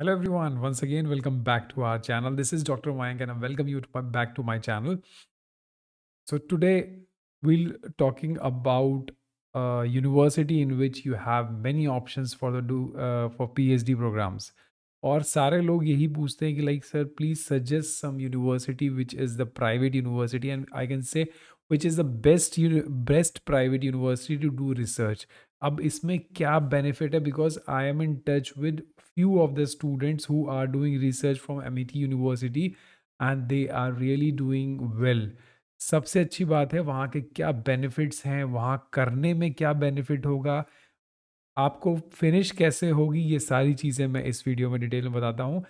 Hello everyone, once again, welcome back to our channel. This is Dr. Mayank and I welcome you to my, back to my channel. So today we'll talking about a university in which you have many options for the do uh, for PhD programs. Or sare log yehi poochte ki like sir please suggest some university which is the private university and I can say which is the best best private university to do research. अब इसमें क्या benefit है because I am in touch with few of the students who are doing research from M university and they are really doing well सबसे अच्छी बात है वहाँ के क्या बेनिफिट्स हैं वहाँ करने में क्या बेनिफिट होगा आपको फिनिश कैसे होगी ये सारी चीज़ें मैं इस वीडियो में डिटेल में बताता हूँ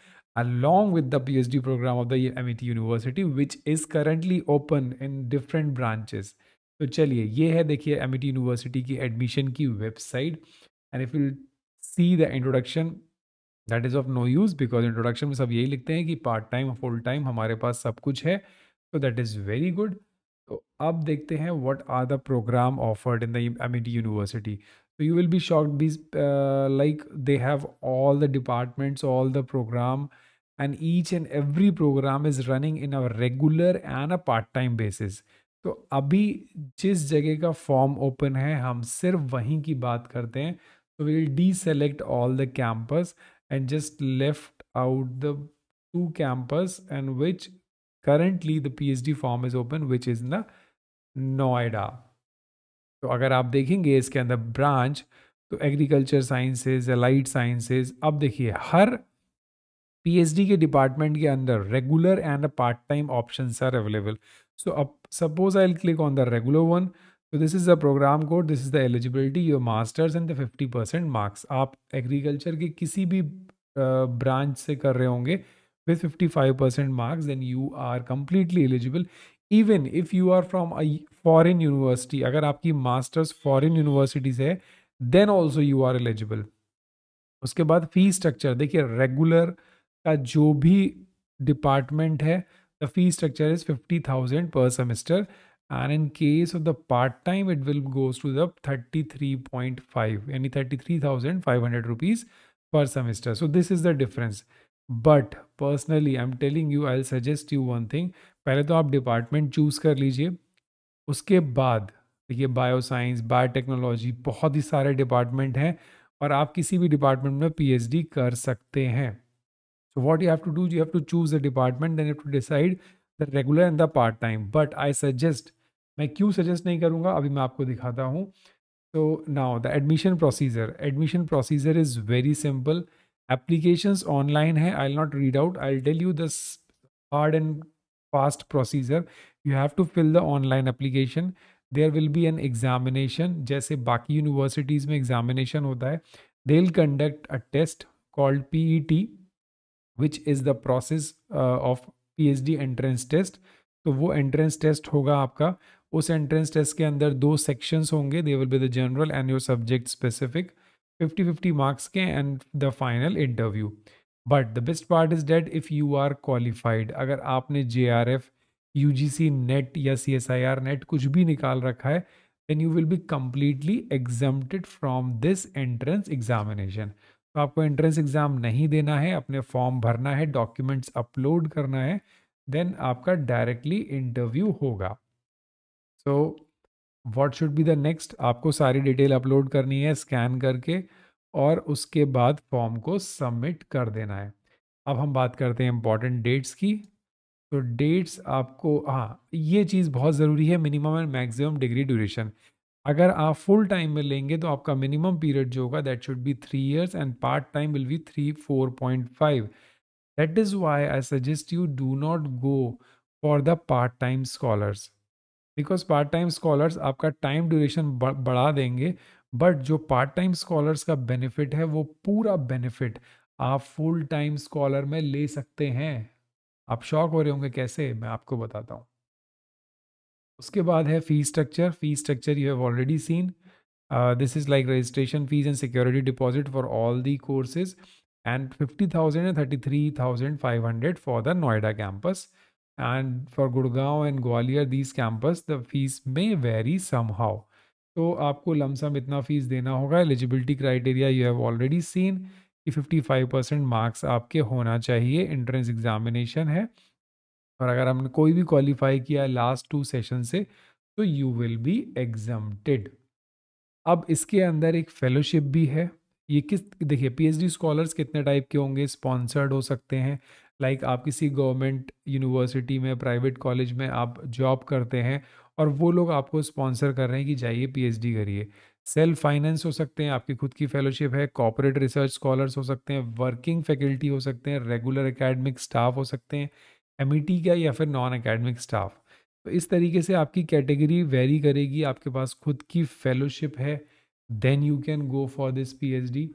with the P H D program of the MIT university which is currently open in different branches तो चलिए ये है देखिए एम यूनिवर्सिटी की एडमिशन की website and if you see the introduction that is of no use because introduction में सब यही लिखते हैं कि पार्ट टाइम फुल टाइम हमारे पास सब कुछ है तो दैट इज़ वेरी गुड तो अब देखते हैं what are the program offered in the T university तो you will be shocked be like they have all the departments all the program and each and every program is running in a regular and a part time basis तो अभी जिस जगह का form open है हम सिर्फ वहीं की बात करते हैं तो will deselect all the campus and just left out the two campus and which currently the PhD form is open which is in the Noida तो अगर आप देखेंगे इसके अंदर ब्रांच तो एग्रीकल्चर साइंसेज एलाइट साइंसेज अब देखिए हर पीएचडी के डिपार्टमेंट के अंदर regular and part time option are available so अब suppose I click on the regular one तो this is the program code this is the eligibility your masters and the fifty percent marks आप agriculture के किसी भी branch से कर रहे होंगे with fifty five percent marks then you are completely eligible even if you are from a foreign university अगर आपकी मास्टर्स फॉरन यूनिवर्सिटीज है then also you are eligible उसके बाद फी स्ट्रक्चर देखिए रेगुलर का जो भी डिपार्टमेंट है the fee structure is fifty thousand per semester and in case of the part time it will goes to the thirty three point five यानी thirty three thousand five hundred rupees per semester so this is the difference but personally I am telling you I suggest you one thing पहले तो आप department choose कर लीजिए उसके बाद देखिए bio science bio technology बहुत ही सारे डिपार्टमेंट हैं और आप किसी भी डिपार्टमेंट में पीएचडी कर सकते हैं So what you have to do, you have to choose a department, then you have to decide the regular and the part time. But I suggest, मैं क्यों suggest नहीं करूँगा अभी मैं आपको दिखाता हूँ So now the admission procedure. Admission procedure is very simple. Applications online है I'll not read out. I'll tell you this hard and fast procedure. You have to fill the online application. there will be an examination जैसे बाकी universities में examination होता है they'll conduct a test called pet which is the process of PhD entrance test तो वो entrance test होगा आपका उस एंट्रेंस टेस्ट के अंदर दो सेक्शंस होंगे they will be the general and your subject specific fifty fifty marks के and the final interview but the best part is that if you are qualified अगर आपने J R F U G C NET या C S I R NET कुछ भी निकाल रखा है then you will be completely exempted from this entrance examination तो आपको एंट्रेंस एग्ज़ाम नहीं देना है अपने फॉर्म भरना है डॉक्यूमेंट्स अपलोड करना है देन आपका डायरेक्टली इंटरव्यू होगा so what should be the next आपको सारी डिटेल अपलोड करनी है स्कैन करके और उसके बाद फॉर्म को सबमिट कर देना है अब हम बात करते हैं इंपॉर्टेंट डेट्स की तो डेट्स आपको हाँ ये चीज़ बहुत ज़रूरी है minimum and maximum degree duration अगर आप फुल टाइम में लेंगे तो आपका मिनिमम पीरियड जो होगा that should be three years and part time will be three four point five that is why I suggest you do not go for the part time scholars because part time scholars आपका time duration बढ़ा देंगे but जो part time scholars का benefit है वो पूरा benefit आप full time scholar में ले सकते हैं आप शौक हो रहे होंगे कैसे मैं आपको बताता हूँ उसके बाद है fee structure fee structure you have already seen this is like registration fees and security deposit for all the courses and and fifty thousand thirty three thousand five hundred for the Noida campus and for Gurgaon and Gwalior this campus the fees may vary somehow तो आपको lump sum इतना fees देना होगा eligibility criteria you have already seen कि fifty five percent marks आपके होना चाहिए entrance examination है और अगर हमने कोई भी क्वालिफाई किया लास्ट टू सेशन से तो यू विल बी एग्जाम्प्टेड अब इसके अंदर एक फेलोशिप भी है ये किस देखिए पीएचडी स्कॉलर्स कितने टाइप के होंगे स्पॉन्सर्ड हो सकते हैं लाइक आप किसी गवर्नमेंट यूनिवर्सिटी में प्राइवेट कॉलेज में आप जॉब करते हैं और वो लोग आपको स्पॉन्सर कर रहे हैं कि जाइए पीएचडी करिए सेल्फ फाइनेंस हो सकते हैं आपकी खुद की फेलोशिप है कॉपरेट रिसर्च स्कॉलर्स हो सकते हैं वर्किंग फैकल्टी हो सकते हैं रेगुलर अकेडमिक स्टाफ हो सकते हैं एम e का या फिर नॉन अकेडमिक स्टाफ तो इस तरीके से आपकी कैटेगरी वेरी करेगी आपके पास खुद की फेलोशिप है then you can go for this PhD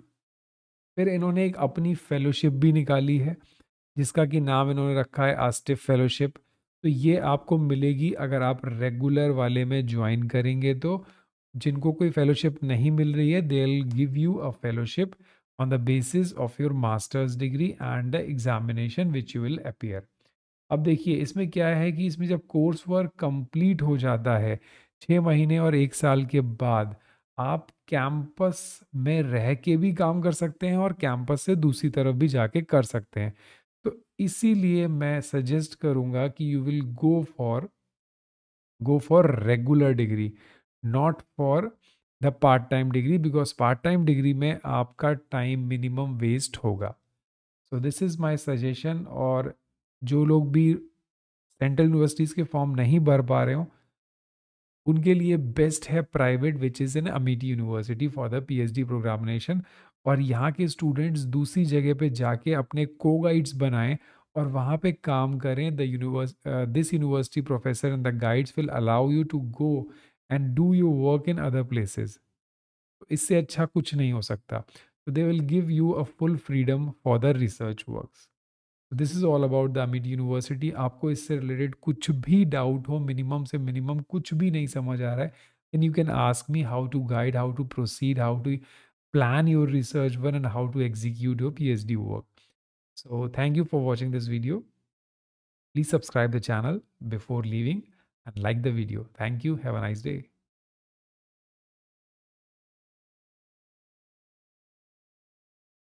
फिर इन्होंने एक अपनी फेलोशिप भी निकाली है जिसका कि नाम इन्होंने रखा है आस्टिफ फेलोशिप तो ये आपको मिलेगी अगर आप रेगुलर वाले में ज्वाइन करेंगे तो जिनको कोई फेलोशिप नहीं मिल रही है they will give you a fellowship on the basis of your masters degree and the examination which you will appear अब देखिए इसमें क्या है कि इसमें जब कोर्स वर्क कंप्लीट हो जाता है छः महीने और एक साल के बाद आप कैंपस में रह के भी काम कर सकते हैं और कैंपस से दूसरी तरफ भी जाके कर सकते हैं तो इसीलिए मैं सजेस्ट करूँगा कि you will go for go for regular degree not for the part time degree because part time degree में आपका टाइम मिनिमम वेस्ट होगा so this is my suggestion और जो लोग भी सेंट्रल यूनिवर्सिटीज़ के फॉर्म नहीं भर पा रहे हो उनके लिए बेस्ट है private which is an Amity university for the PhD प्रोग्रामिनेशन और यहाँ के स्टूडेंट्स दूसरी जगह पे जाके अपने को गाइड्स बनाएं और वहाँ पे काम करें the universe this university professor and the guides will allow you to go and do you work in other places इससे अच्छा कुछ नहीं हो सकता तो they will give you a full freedom for the research works this is all about the Amity university आपको इससे related कुछ भी डाउट हो मिनिमम से मिनिमम कुछ भी नहीं समझ आ रहा है then you can ask me how to guide how to proceed how to plan your research one and how to execute your P H D work so thank you for watching this video please subscribe the channel before leaving and like the video thank you have a nice day